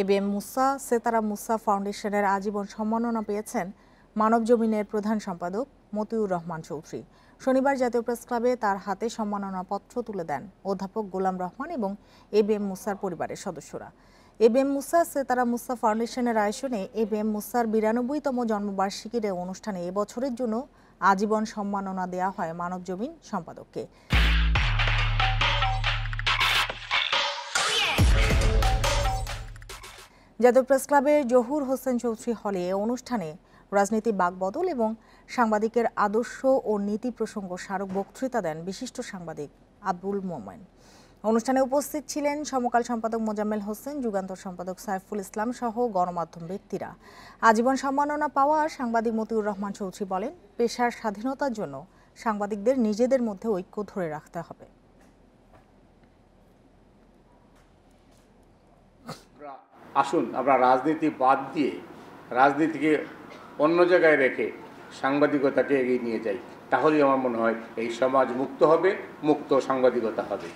ABM মুসা সেতারা মুসা ফাউন্ডেশনের আজীবন সম্মাননা পেয়েছেন মানব জমিনের প্রধান সম্পাদক মতিউর রহমান চৌধুরী শনিবার জাতীয় প্রেস ক্লাবে তার হাতে সম্মাননা পত্র তুলে দেন অধ্যাপক গোলাম রহমান এবং এ মুসার পরিবারের সদস্যরা এবিএম মুসা সেতারা মুসা ফাউন্ডেশনের আয়োজনে এবিএম বি মুসার বিরানব্বইতম জন্মবার্ষিকীর অনুষ্ঠানে এবছরের জন্য আজীবন সম্মাননা দেয়া হয় মানব জমিন সম্পাদককে যাদব প্রেস ক্লাবের জহুর হোসেন চৌধুরী হলে অনুষ্ঠানে রাজনীতি বাকবদল এবং সাংবাদিকের আদর্শ ও নীতি প্রসঙ্গ স্মারক বক্তৃতা দেন বিশিষ্ট সাংবাদিক আব্দুল মোমেন অনুষ্ঠানে উপস্থিত ছিলেন সমকাল সম্পাদক মোজাম্মেল হোসেন যুগান্তর সম্পাদক সাইফুল ইসলাম সহ গণমাধ্যম ব্যক্তিরা আজীবন সম্মাননা পাওয়া সাংবাদিক মতিউর রহমান চৌধুরী বলেন পেশার স্বাধীনতার জন্য সাংবাদিকদের নিজেদের মধ্যে ঐক্য ধরে রাখতে হবে আসুন আমরা রাজনীতি বাদ দিয়ে রাজনীতিকে অন্য জায়গায় রেখে সাংবাদিকতাকে এগিয়ে নিয়ে যাই তাহলেই আমার মনে হয় এই সমাজ মুক্ত হবে মুক্ত সাংবাদিকতা হবে